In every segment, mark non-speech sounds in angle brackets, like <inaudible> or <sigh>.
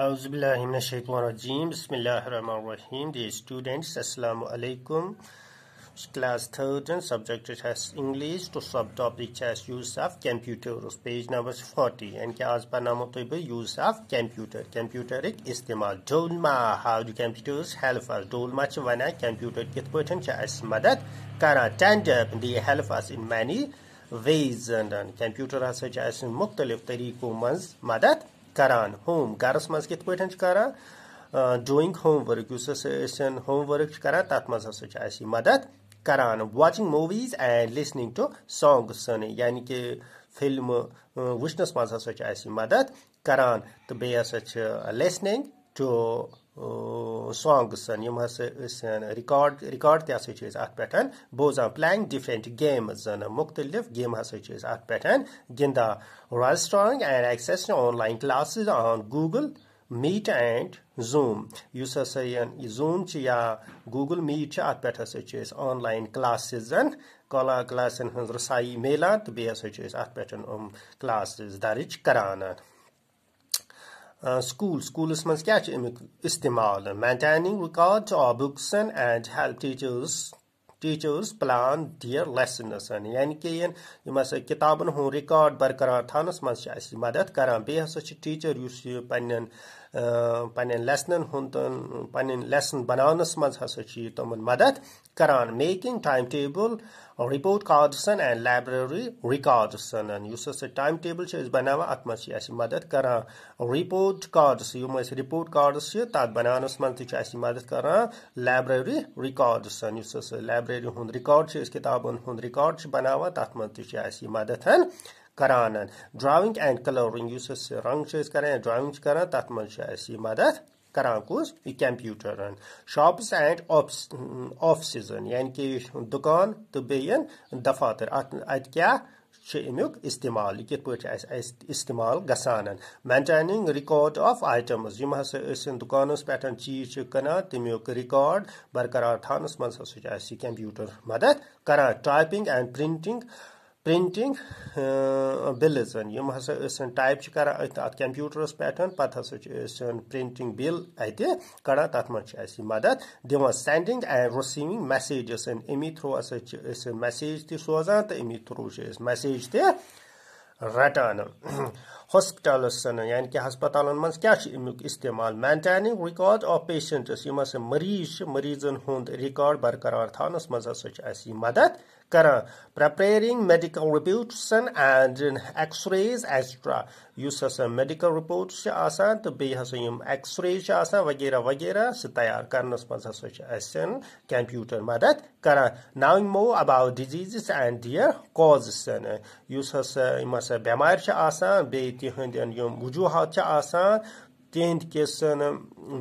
اعوذ باللہ من الشیطان الرجیم بسم اللہ الرحمن الرحیم اسٹوڈنٹس السلام علیکم کلاس تن سبجیکٹ ہیز انگلش تو سب ٹاپک یوز آف کمپیوٹر اس پیج نمبر فورٹی کہ آز آج پارنوز مطلب آف استعمال ڈولما ڈو ہیلپ کیمپیوٹرکولما ہو ڈیمپوٹرا ویسے کمپیوٹر کت پہ دی help us in many ways کمپر ہسا کے اصطلف طریقوں مز مدد کران ہوم گرس مز کت پا کران ڈوئنگ ہوم ورک اس ہوم ورک کران تر مزاج مدد کران watching movies and listening to songs یعنی کہ فلم وشنس من ہساچہ مدد کران تو لسنگ ٹ سانگس یم ہسا رکاڈ رکاڈ تہ ہسا ات پہ بوزان پلینگ ڈفرینٹ گیمز مختلف گیم ہسا ات پہ گندہ رائز strong and access online classes on Google Meet and Zoom اس ہسا زوم یا گوگل میٹ ات پہ ہسا آن لائن کلاسزن کالا کلاسن ہن رسائی میلان تو بیس ہسا ات پہ ام کلاسز درج کران سکول سکولس مز کیا امیک استعمال maintaining record of books and help teachers teachers plan their lessons یعنی کہ یم ہسا کتابن ہوں ریکارڈ برقرار تھانس مز مدد کران بیٚیہِ ہسا چھِ ٹیٖچر یُس یہِ پنٛنٮ۪ن پنٛنٮ۪ن لیسنن ہُنٛد پنٕنۍ لیسن بنانس منٛز ہسا چھِ یہِ تِمن مدد کران making time table report card and library record سن اس ٹائم ٹیبل اس بنا ات مجھ مدد کر رپورٹ کارڈس یم اِس رپورٹ کارڈس تک بنانس من تھی اِس مدد کر لائبریری ریکارڈ سن اس لائبریری ہند رکارڈ اس کتاب ہند رکارڈ بنا تک من تھی اِس مدد کران ڈرائنگ اینڈ کلرنگ اس رنگ کر ڈرائنگ کر تک مجھ مدد کرانا کمپیوٹرن شاپس اینڈ آفسزن یعنی کہ دکان تو دفاتر اتنا امی استعمال یہ کت پاس استعمال گا مینٹینگ رکاڈ آف ایٹمز یہ دکان پیچھے کھنانا ترین رکاڈ برقرار تانس مزاج اہسپر مدد کران typing and printing printing bills یِم ہسا أسۍ ٹایپ چھِ کران أتھۍ اَتھ کَمپیوٗٹرَس پٮ۪ٹھ پَتہٕ ہسا چھِ أسۍ پرنٹنگ بِل اَتہِ کَڑان تَتھ منٛز چھِ اَسہِ یہِ مدد دِوان سینڈِنٛگ اینڈ رسیٖوِنٛگ میسیجِز اَمی تھرٛوٗ ہسا چھِ أسۍ میسیج تہِ سوزان تہٕ اَمی تھرٛوٗ چھِ أسۍ میسیج تہِ رَٹان <clears throat> ہاسپِٹَلَس یعنی کہِ ہَسپَتالَن منٛز کیٛاہ چھُ اَمیُک استعمال مینٹینِنٛگ رِکاڈ آف پیشَنٹٕس یِم ہسا مٔریٖض چھِ مٔریٖضَن ہُنٛد رِکاڈ برقرار تھاونَس منٛز ہسا چھِ اَسہِ یہِ مدد کار preparing medical reports and X rays اٹا اس ہسا میڈیکل رپورٹس بیس ہاکس آسان وغیرہ وغیرہ تیار کرنس ہسا سیار کرمپوٹر مدد کران کار نائمو اباؤٹ ڈزیز اینڈ ہسا ہسا دیر کاز ہمارجہ بیم وجوہات تہند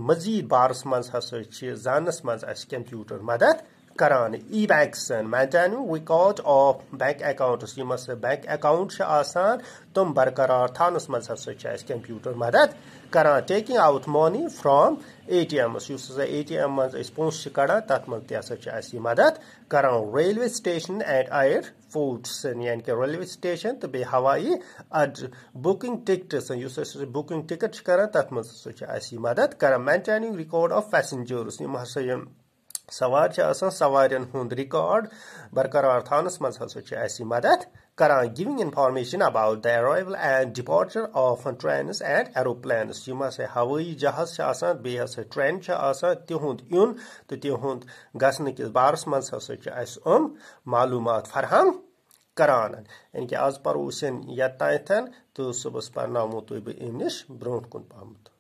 مزید بارس مساج زانس منسمپر مدد ای ایگ س maintain record of bank accounts یم بینک اکاؤنٹ آسان تم برقرار تھانس مجھے اس کمپیوٹر مدد کران taking out money from A T Ms اس ا اے ٹی ایم مز مجھے کڑان تر یہ مدد کران railway station and airports یعنی کہ ریلوے اسٹیشن تو ہوائی ادر بکنگ ٹکٹس بکنگ ٹکٹ کان تر منہ اس مدد کران مینٹینگ رکاڈ آف پیسنجرس ہ سوار آسان سوار ہند ریکارڈ برقرار تھانس مزا اہس مدد کر going information about the arrival and departure of trains and aeroplanes یم ہسا ہی جہاز ٹرین آسان تہد گسن کس بارس ہسا اس معلومات فراہم کران یعنی کہ آج پاروین یتھ تو صبح پنامہ تو ام نش برو کن پہمت